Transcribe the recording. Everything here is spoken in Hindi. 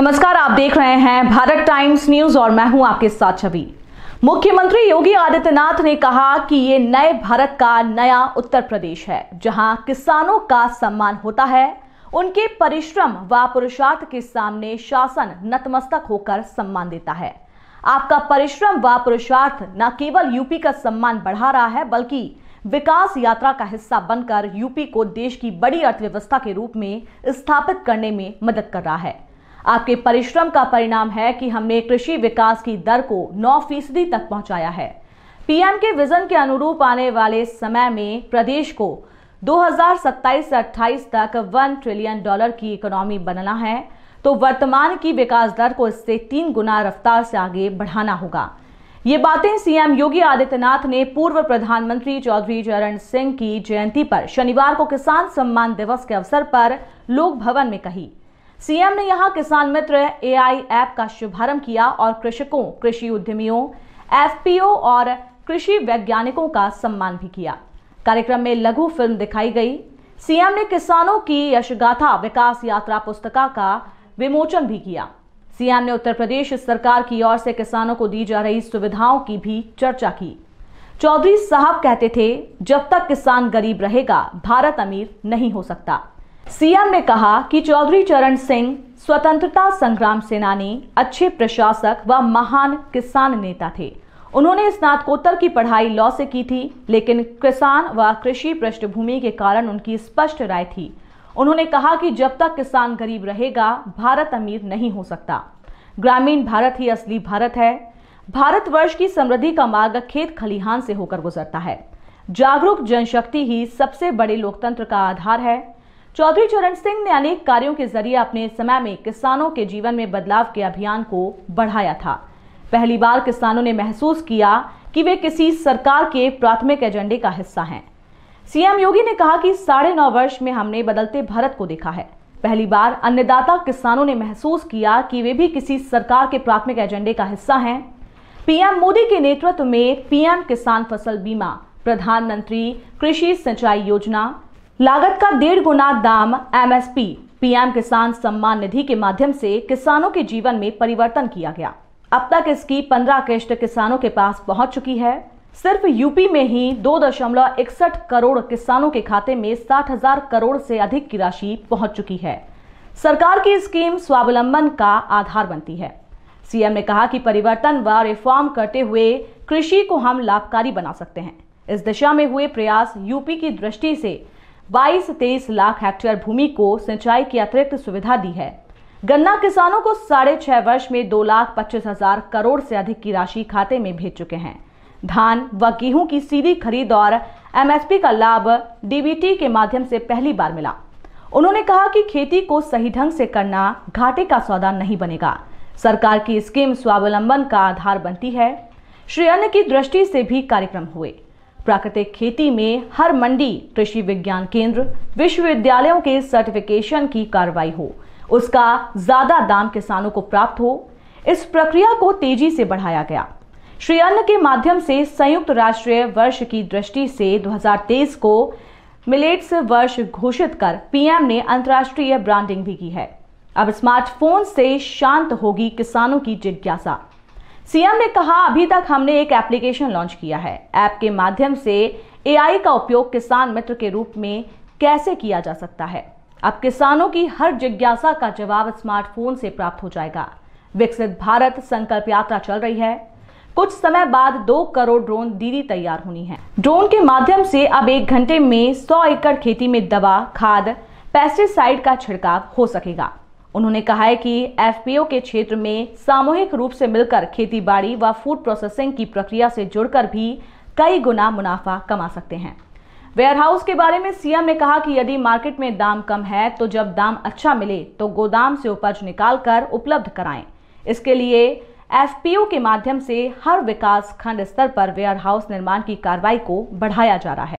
नमस्कार आप देख रहे हैं भारत टाइम्स न्यूज और मैं हूं आपके साथ छवि मुख्यमंत्री योगी आदित्यनाथ ने कहा कि ये नए भारत का नया उत्तर प्रदेश है जहां किसानों का सम्मान होता है उनके परिश्रम व पुरुषार्थ के सामने शासन नतमस्तक होकर सम्मान देता है आपका परिश्रम व पुरुषार्थ न केवल यूपी का सम्मान बढ़ा रहा है बल्कि विकास यात्रा का हिस्सा बनकर यूपी को देश की बड़ी अर्थव्यवस्था के रूप में स्थापित करने में मदद कर रहा है आपके परिश्रम का परिणाम है कि हमने कृषि विकास की दर को नौ फीसदी तक पहुंचाया है पीएम के विजन के अनुरूप आने वाले समय में प्रदेश को 2027 से 28 तक 1 ट्रिलियन डॉलर की इकोनॉमी बनना है तो वर्तमान की विकास दर को इससे तीन गुना रफ्तार से आगे बढ़ाना होगा ये बातें सीएम योगी आदित्यनाथ ने पूर्व प्रधानमंत्री चौधरी चरण सिंह की जयंती पर शनिवार को किसान सम्मान दिवस के अवसर पर लोक भवन में कही सीएम ने यहां किसान मित्र एआई ऐप का शुभारंभ किया और कृषकों कृषि उद्यमियों एफपीओ और कृषि वैज्ञानिकों का सम्मान भी किया कार्यक्रम में लघु फिल्म दिखाई गई सीएम ने किसानों की यशगाथा विकास यात्रा पुस्तका का विमोचन भी किया सीएम ने उत्तर प्रदेश सरकार की ओर से किसानों को दी जा रही सुविधाओं की भी चर्चा की चौधरी साहब कहते थे जब तक किसान गरीब रहेगा भारत अमीर नहीं हो सकता सीएम ने कहा कि चौधरी चरण सिंह स्वतंत्रता संग्राम सेनानी अच्छे प्रशासक व महान किसान नेता थे उन्होंने स्नातकोत्तर की पढ़ाई लॉ से की थी लेकिन किसान व कृषि पृष्ठभूमि के कारण उनकी स्पष्ट राय थी उन्होंने कहा कि जब तक किसान गरीब रहेगा भारत अमीर नहीं हो सकता ग्रामीण भारत ही असली भारत है भारतवर्ष की समृद्धि का मार्ग खेत खलिहान से होकर गुजरता है जागरूक जनशक्ति ही सबसे बड़े लोकतंत्र का आधार है चौधरी चरण सिंह ने अनेक कार्यों के जरिए अपने समय में किसानों के जीवन में बदलाव के अभियान को बढ़ाया था पहली बार किसानों ने महसूस किया कि वे किसी सरकार के प्राथमिक एजेंडे का हिस्सा हैं सीएम योगी ने कहा कि साढ़े नौ वर्ष में हमने बदलते भारत को देखा है पहली बार अन्नदाता किसानों ने महसूस किया कि वे भी किसी सरकार के प्राथमिक एजेंडे का हिस्सा हैं पीएम मोदी के नेतृत्व में पीएम किसान फसल बीमा प्रधानमंत्री कृषि सिंचाई योजना लागत का डेढ़ गुना दाम एमएसपी पीएम किसान सम्मान निधि के माध्यम से किसानों के जीवन में परिवर्तन किया गया अब तक इसकी पंद्रह किस्त किसानों के पास पहुंच चुकी है सिर्फ यूपी में ही दो दशमलव इकसठ करोड़ किसानों के खाते में साठ हजार करोड़ से अधिक की राशि पहुंच चुकी है सरकार की स्कीम स्वावलंबन का आधार बनती है सीएम ने कहा कि परिवर्तन व रिफॉर्म करते हुए कृषि को हम लाभकारी बना सकते हैं इस दिशा में हुए प्रयास यूपी की दृष्टि से बाईस तेईस लाख हेक्टेयर भूमि को सिंचाई की अतिरिक्त सुविधा दी है गन्ना किसानों को साढ़े छह वर्ष में दो लाख पच्चीस हजार करोड़ से अधिक की राशि खाते में भेज चुके हैं धान व गेहूं की सीधी खरीद और एमएसपी का लाभ डीबीटी के माध्यम से पहली बार मिला उन्होंने कहा कि खेती को सही ढंग से करना घाटे का सौदा नहीं बनेगा सरकार की स्कीम स्वावलंबन का आधार बनती है श्री अन्न की दृष्टि से भी कार्यक्रम हुए प्राकृतिक खेती में हर मंडी कृषि विज्ञान केंद्र विश्वविद्यालयों के सर्टिफिकेशन की कार्रवाई हो उसका ज्यादा दाम किसानों को प्राप्त हो इस प्रक्रिया को तेजी से बढ़ाया गया श्री अन्न के माध्यम से संयुक्त राष्ट्र वर्ष की दृष्टि से 2023 को मिलेट्स वर्ष घोषित कर पीएम ने अंतर्राष्ट्रीय ब्रांडिंग भी की है अब स्मार्टफोन से शांत होगी किसानों की जिज्ञासा सीएम ने कहा अभी तक हमने एक एप्लीकेशन लॉन्च किया है ऐप के माध्यम से एआई का उपयोग किसान मित्र के रूप में कैसे किया जा सकता है अब किसानों की हर जिज्ञासा का जवाब स्मार्टफोन से प्राप्त हो जाएगा विकसित भारत संकल्प यात्रा चल रही है कुछ समय बाद दो करोड़ ड्रोन दीदी तैयार होनी है ड्रोन के माध्यम से अब एक घंटे में सौ एकड़ खेती में दवा खाद पेस्टिसाइड का छिड़काव हो सकेगा उन्होंने कहा है कि एफपीओ के क्षेत्र में सामूहिक रूप से मिलकर खेतीबाड़ी व फूड प्रोसेसिंग की प्रक्रिया से जुड़कर भी कई गुना मुनाफा कमा सकते हैं वेयरहाउस के बारे में सीएम ने कहा कि यदि मार्केट में दाम कम है तो जब दाम अच्छा मिले तो गोदाम से उपज निकालकर उपलब्ध कराएं इसके लिए एफपीओ के माध्यम से हर विकास खंड स्तर पर वेयरहाउस निर्माण की कार्रवाई को बढ़ाया जा रहा है